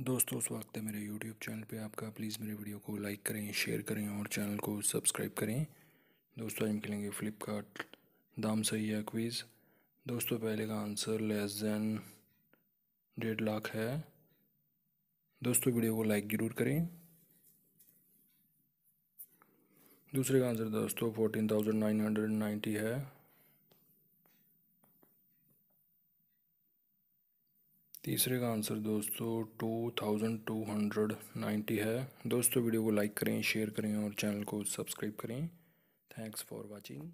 दोस्तों स्वागत है मेरे यूट्यूब चैनल पे आपका प्लीज़ मेरे वीडियो को लाइक करें शेयर करें और चैनल को सब्सक्राइब करें दोस्तों हम खेलेंगे फ्लिपकार्ट दाम सही है क्वीज़ दोस्तों पहले का आंसर लेस देन डेढ़ लाख है दोस्तों वीडियो को लाइक ज़रूर करें दूसरे का आंसर दोस्तों fourteen thousand nine hundred ninety है तीसरे का आंसर दोस्तों two thousand two hundred ninety है दोस्तों वीडियो को लाइक करें शेयर करें और चैनल को सब्सक्राइब करें थैंक्स फॉर वाचिंग